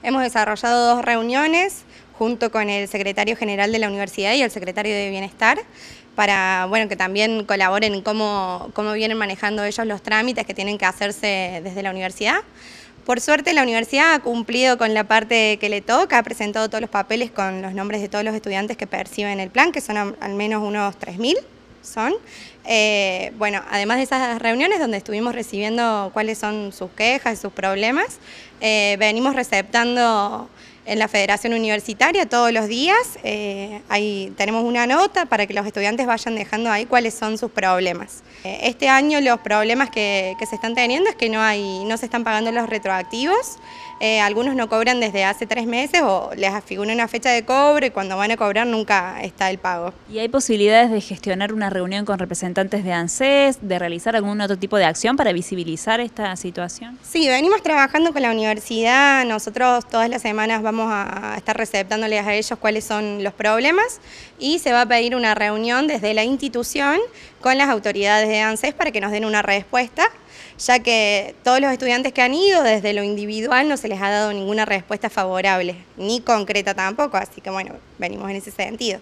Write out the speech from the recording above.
Hemos desarrollado dos reuniones junto con el secretario general de la universidad y el secretario de Bienestar para bueno, que también colaboren cómo, cómo vienen manejando ellos los trámites que tienen que hacerse desde la universidad. Por suerte la universidad ha cumplido con la parte que le toca, ha presentado todos los papeles con los nombres de todos los estudiantes que perciben el plan, que son al menos unos 3.000 son. Eh, bueno, además de esas reuniones donde estuvimos recibiendo cuáles son sus quejas y sus problemas, eh, venimos receptando en la Federación Universitaria todos los días. Eh, tenemos una nota para que los estudiantes vayan dejando ahí cuáles son sus problemas. Eh, este año los problemas que, se están teniendo es que no, hay, no se están pagando los retroactivos. Eh, algunos no cobran desde hace tres meses o les afiguran una fecha de cobro y cuando van a cobrar nunca está el pago. ¿Y hay posibilidades de gestionar una reunión con representantes de ANSES, de realizar algún otro tipo de acción para visibilizar esta situación? Sí, venimos trabajando con la universidad. Nosotros todas las semanas vamos vamos a estar receptándoles a ellos cuáles son los problemas y se va a pedir una reunión desde la institución con las autoridades de ANSES para que nos den una respuesta ya que todos los estudiantes que han ido desde lo individual no se les ha dado ninguna respuesta favorable, ni concreta tampoco, así que bueno, venimos en ese sentido.